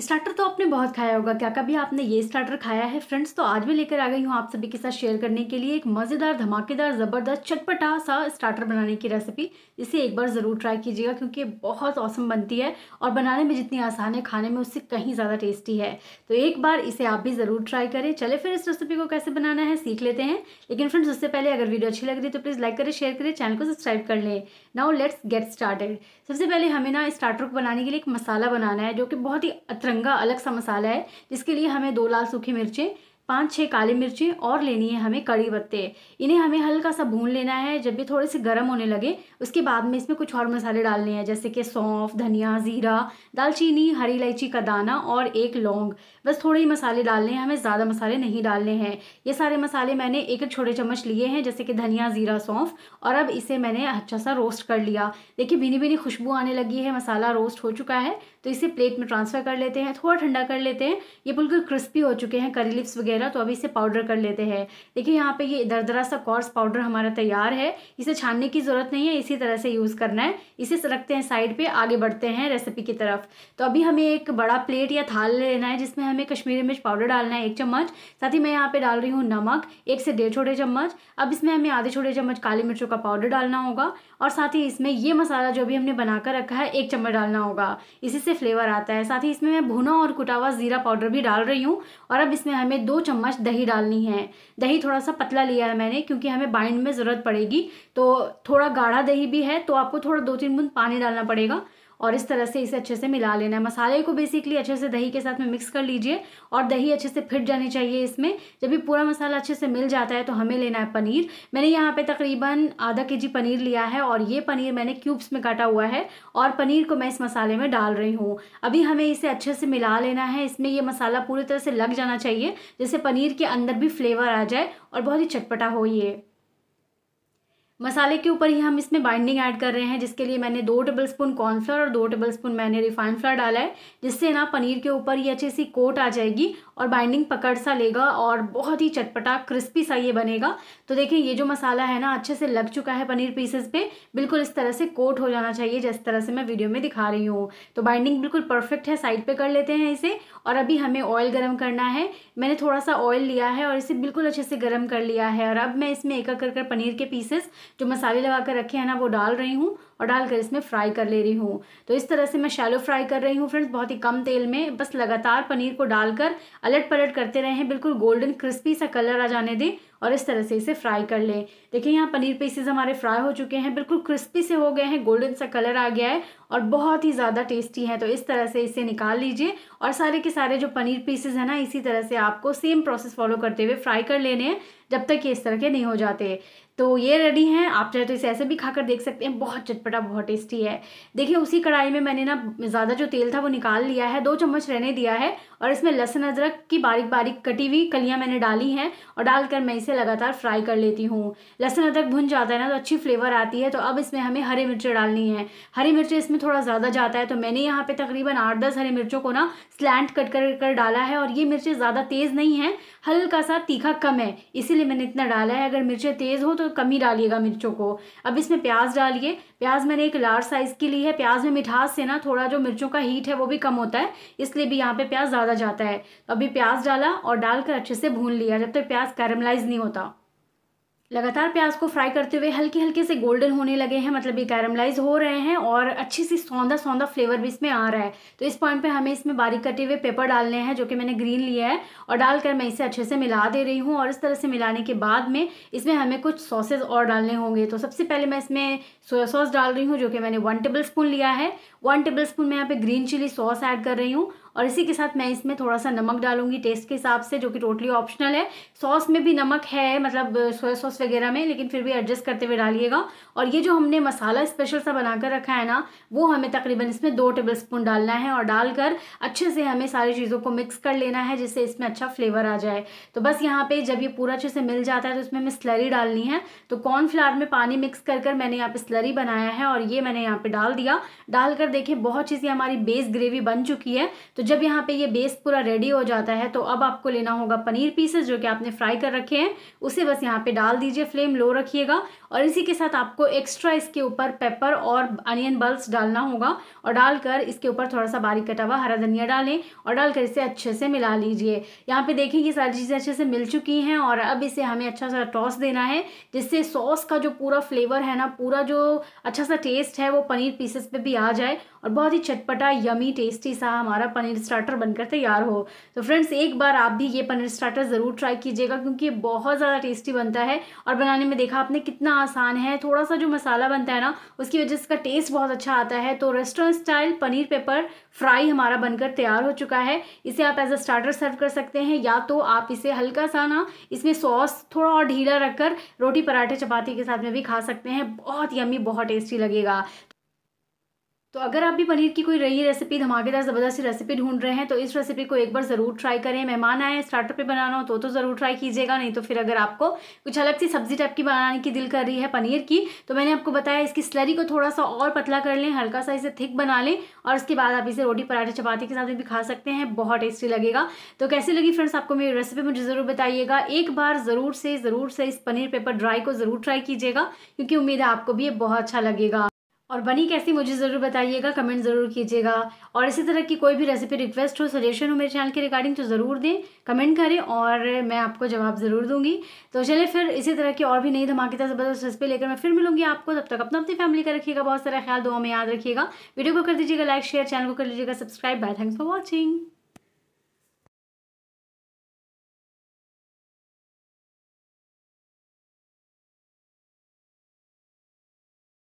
starter तो आपने बहुत खाया होगा क्या कभी आपने ये स्टार्टर खाया है फ्रेंड्स तो आज मैं लेकर आ गई हूँ आप सभी के साथ शेयर करने के लिए एक मज़ेदार धमाकेदार ज़बरदस्त चटपटा सा स्टार्टर बनाने की रेसिपी इसे एक बार ज़रूर ट्राई कीजिएगा क्योंकि बहुत औसम बनती है और बनाने में जितनी आसान है खाने में उससे कहीं ज़्यादा टेस्टी है तो एक बार इसे आप भी ज़रूर ट्राई करें चले फिर इस रेसिपी को कैसे बनाना है सीख लेते हैं लेकिन फ्रेंड्स उससे पहले अगर वीडियो अच्छी लग रही तो प्लीज़ लाइक करें शेयर करें चैनल को सब्सक्राइब कर लें नाउ लेट्स गेट स्टार्टेड सबसे पहले हमें ना स्टार्टर को बनाने के लिए एक मसाला बनाना है जो कि बहुत ही तिरंगा अलग सा मसाला है जिसके लिए हमें दो लाल सूखी मिर्चें पाँच छः काली मिर्ची और लेनी है हमें कड़ी पत्ते इन्हें हमें हल्का सा भून लेना है जब भी थोड़े से गर्म होने लगे उसके बाद में इसमें कुछ और मसाले डालने हैं जैसे कि सौंफ धनिया ज़ीरा दालचीनी हरी इलायची का दाना और एक लौंग बस थोड़े ही मसाले डालने हैं हमें ज़्यादा मसाले नहीं डालने हैं ये सारे मसाले मैंने एक एक छोटे चम्मच लिए हैं जैसे कि धनिया ज़ीरा सौंफ और अब इसे मैंने अच्छा सा रोस्ट कर लिया देखिए भीनी भीनी खुशबू आने लगी है मसाला रोस्ट हो चुका है तो इसे प्लेट में ट्रांसफ़र कर लेते हैं थोड़ा ठंडा कर लेते हैं ये बिल्कुल क्रिस्पी हो चुके हैं करी लिप्स वगैरह ना तो अभी इसे पाउडर कर लेते हैं देखिए यहाँ पे ये दरदरा सा कॉर्स पाउडर हमारा तैयार है इसे छानने की ज़रूरत नहीं है इसी तरह से यूज़ करना है इसे रखते हैं साइड पर आगे बढ़ते हैं रेसिपी की तरफ तो अभी हमें एक बड़ा प्लेट या थाल लेना है जिसमें हमें कश्मीरी मिर्च पाउडर डालना है एक चम्मच साथ ही मैं यहाँ पर डाल रही हूँ नमक एक से डेढ़ छोटे चम्मच अब इसमें हमें आधे छोटे चम्मच काली मिर्चों का पाउडर डालना होगा और साथ ही इसमें ये मसाला जो भी हमने बनाकर रखा है एक चम्मच डालना होगा इसी से फ्लेवर आता है साथ ही इसमें मैं भुना और कुटावा ज़ीरा पाउडर भी डाल रही हूँ और अब इसमें हमें दो चम्मच दही डालनी है दही थोड़ा सा पतला लिया है मैंने क्योंकि हमें बाइंड में ज़रूरत पड़ेगी तो थोड़ा गाढ़ा दही भी है तो आपको थोड़ा दो तीन बूंद पानी डालना पड़ेगा और इस तरह से इसे अच्छे से मिला लेना है मसाले को बेसिकली अच्छे से दही के साथ में मिक्स कर लीजिए और दही अच्छे से फिट जानी चाहिए इसमें जब भी पूरा मसाला अच्छे से मिल जाता है तो हमें लेना है पनीर मैंने यहाँ पे तकरीबन आधा के जी पनीर लिया है और ये पनीर मैंने क्यूब्स में काटा हुआ है और पनीर को मैं इस मसाले में डाल रही हूँ अभी हमें इसे अच्छे से मिला लेना है इसमें ये मसाला पूरी तरह से लग जाना चाहिए जिससे पनीर के अंदर भी फ्लेवर आ जाए और बहुत ही चटपटा हो ये मसाले के ऊपर ही हम इसमें बाइंडिंग ऐड कर रहे हैं जिसके लिए मैंने दो टेबल स्पून कॉर्नफ्लोर और दो टेबल स्पून मैंने रिफाइंड फ्लोर डाला है जिससे ना पनीर के ऊपर ही अच्छे सी कोट आ जाएगी और बाइंडिंग पकड़ सा लेगा और बहुत ही चटपटा क्रिस्पी सा ये बनेगा तो देखिए ये जो मसाला है ना अच्छे से लग चुका है पनीर पीसेस पे बिल्कुल इस तरह से कोट हो जाना चाहिए जिस तरह से मैं वीडियो में दिखा रही हूँ तो बाइंडिंग बिल्कुल परफेक्ट है साइड पर कर लेते हैं इसे और अभी हमें ऑयल गर्म करना है मैंने थोड़ा सा ऑयल लिया है और इसे बिल्कुल अच्छे से गर्म कर लिया है और अब मैं इसमें एक एक कर पनीर के पीसेस जो मसाले लगा कर रखे हैं ना वो डाल रही हूँ और डालकर इसमें फ्राई कर ले रही हूँ तो इस तरह से मैं शैलो फ्राई कर रही हूँ फ्रेंड्स बहुत ही कम तेल में बस लगातार पनीर को डालकर अलट पलट करते रहे हैं बिल्कुल गोल्डन क्रिस्पी सा कलर आ जाने दें और इस तरह से इसे फ्राई कर लें देखिए यहाँ पनीर पीसेज हमारे फ्राई हो चुके हैं बिल्कुल क्रिस्पी से हो गए हैं गोल्डन सा कलर आ गया है और बहुत ही ज़्यादा टेस्टी है तो इस तरह से इसे निकाल लीजिए और सारे के सारे जो पनीर पीसेज हैं ना इसी तरह से आपको सेम प्रोसेस फॉलो करते हुए फ्राई कर लेने हैं जब तक ये इस तरह के नहीं हो जाते तो ये रेडी हैं आप चाहे तो इसे ऐसे भी खाकर देख सकते हैं बहुत चटपटा बहुत टेस्टी है देखिए उसी कढ़ाई में मैंने ना ज़्यादा जो तेल था वो निकाल लिया है दो चम्मच रहने दिया है और इसमें लहसुन अदरक की बारीक बारीक कटी हुई कलियाँ मैंने डाली हैं और डालकर मैं इसे लगातार फ्राई कर लेती हूँ लहसुन अदरक भुन जाता है ना तो अच्छी फ्लेवर आती है तो अब इसमें हमें हरी मिर्चें डालनी है हरी मिर्चें इसमें थोड़ा ज़्यादा जाता है तो मैंने यहाँ पर तकरीबन आठ दस हरी मिर्चों को ना स्लैंट कट कर कर डाला है और ये मिर्चें ज़्यादा तेज़ नहीं है हल्का सा तीखा कम है इसीलिए मैंने इतना डाला है अगर मिर्चें तेज़ हो तो कम ही डालिएगा मिर्चों को अब इसमें प्याज डालिए प्याज मैंने एक लार्ज साइज़ की ली है प्याज में मिठास से ना थोड़ा जो मिर्चों का हीट है वो भी कम होता है इसलिए भी यहाँ पे प्याज ज़्यादा जाता है तो अभी प्याज डाला और डालकर अच्छे से भून लिया जब तक तो प्याज कैरमलाइज नहीं होता लगातार प्याज को फ्राई करते हुए हल्के हल्के से गोल्डन होने लगे हैं मतलब ये कैरमलाइज हो रहे हैं और अच्छी सी सौंदा सौंदा फ्लेवर भी इसमें आ रहा है तो इस पॉइंट पे हमें इसमें बारीक कटे हुए पेपर डालने हैं जो कि मैंने ग्रीन लिया है और डालकर मैं इसे अच्छे से मिला दे रही हूँ और इस तरह से मिलाने के बाद में इसमें हमें कुछ सॉसेज और डालने होंगे तो सबसे पहले मैं इसमें सोया सॉस डाल रही हूँ जो कि मैंने वन टेबल स्पून लिया है वन टेबल स्पून मैं यहाँ पर ग्रीन चिली सॉस ऐड कर रही हूँ और इसी के साथ मैं इसमें थोड़ा सा नमक डालूंगी टेस्ट के हिसाब से जो कि टोटली ऑप्शनल है सॉस में भी नमक है मतलब सोया सॉस वगैरह में लेकिन फिर भी एडजस्ट करते हुए डालिएगा और ये जो हमने मसाला स्पेशल सा बनाकर रखा है ना वो हमें तकरीबन इसमें दो टेबल स्पून डालना है और डालकर अच्छे से हमें सारी चीज़ों को मिक्स कर लेना है जिससे इसमें अच्छा फ्लेवर आ जाए तो बस यहाँ पर जब ये पूरा अच्छे से मिल जाता है तो इसमें हमें स्लरी डालनी है तो कॉर्नफ्लावर में पानी मिक्स कर कर मैंने यहाँ पर स्लरी बनाया है और ये मैंने यहाँ पर डाल दिया डालकर देखें बहुत चीज़ें हमारी बेस ग्रेवी बन चुकी है तो तो जब यहाँ पे ये बेस पूरा रेडी हो जाता है तो अब आपको लेना होगा पनीर पीसेस जो कि आपने फ्राई कर रखे हैं उसे बस यहाँ पे डाल दीजिए फ्लेम लो रखिएगा और इसी के साथ आपको एक्स्ट्रा इसके ऊपर पेपर और अनियन बल्ब डालना होगा और डालकर इसके ऊपर थोड़ा सा बारीक कटा हुआ हरा धनिया डालें और डालकर इसे अच्छे से मिला लीजिए यहाँ पे देखिए ये सारी चीज़ें अच्छे से मिल चुकी हैं और अब इसे हमें अच्छा सा टॉस देना है जिससे सॉस का जो पूरा फ्लेवर है ना पूरा जो अच्छा सा टेस्ट है वो पनीर पीसेस पे भी आ जाए और बहुत ही चटपटा यमी टेस्टी सा हमारा पनीर स्टार्टर बनकर तैयार हो तो फ्रेंड्स एक बार आप भी ये पनीर स्टार्टर ज़रूर ट्राई कीजिएगा क्योंकि ये बहुत ज़्यादा टेस्टी बनता है और बनाने में देखा आपने कितना आसान है थोड़ा सा जो मसाला बनता है ना उसकी वजह से इसका टेस्ट बहुत अच्छा आता है तो restaurant style paneer pepper fry हमारा बनकर तैयार हो चुका है इसे आप एज अ स्टार्टर सर्व कर सकते हैं या तो आप इसे हल्का सा ना इसमें सॉस थोड़ा और ढीला रखकर रोटी पराठे चपाती के साथ में भी खा सकते हैं बहुत यमी बहुत टेस्टी लगेगा तो अगर आप भी पनीर की कोई रही रेसिपी धमाकेदार ज़बरदस्ती रेसिपी ढूंढ रहे हैं तो इस रेसिपी को एक बार ज़रूर ट्राई करें मेहमान आए स्टार्टर पे बनाना हो तो तो ज़रूर ट्राई कीजिएगा नहीं तो फिर अगर आपको कुछ अलग सी सब्जी टाइप की बनाने की दिल कर रही है पनीर की तो मैंने आपको बताया इसकी स्लरी को थोड़ा सा और पतला कर लें हल्का सा इसे थिक बना लें और उसके बाद आप इसे रोटी पराठे चपाती के साथ भी खा सकते हैं बहुत टेस्टी लगेगा तो कैसी लगी फ्रेंड्स आपको मेरी रेसिपी मुझे ज़रूर बताइएगा एक बार ज़रूर से ज़रूर से इस पनीर पेपर ड्राई को ज़रूर ट्राई कीजिएगा क्योंकि उम्मीद है आपको भी ये बहुत अच्छा लगेगा और बनी कैसी मुझे ज़रूर बताइएगा कमेंट ज़रूर कीजिएगा और इसी तरह की कोई भी रेसिपी रिक्वेस्ट हो सजेशन हो मेरे चैनल के रिगार्डिंग तो ज़रूर दें कमेंट करें और मैं आपको जवाब ज़रूर दूंगी तो चलिए फिर इसी तरह की और भी नई धमाकेदार ज़बरदस्त रेसिपी लेकर मैं फिर मिलूंगी आपको तब तक अपना अपनी फैमिली का रखिएगा बहुत सारा ख्याल दो हमें याद रखिएगा वीडियो को कर दीजिएगा लाइक शेयर चैनल को कर लीजिएगा subscribe bye thanks for watching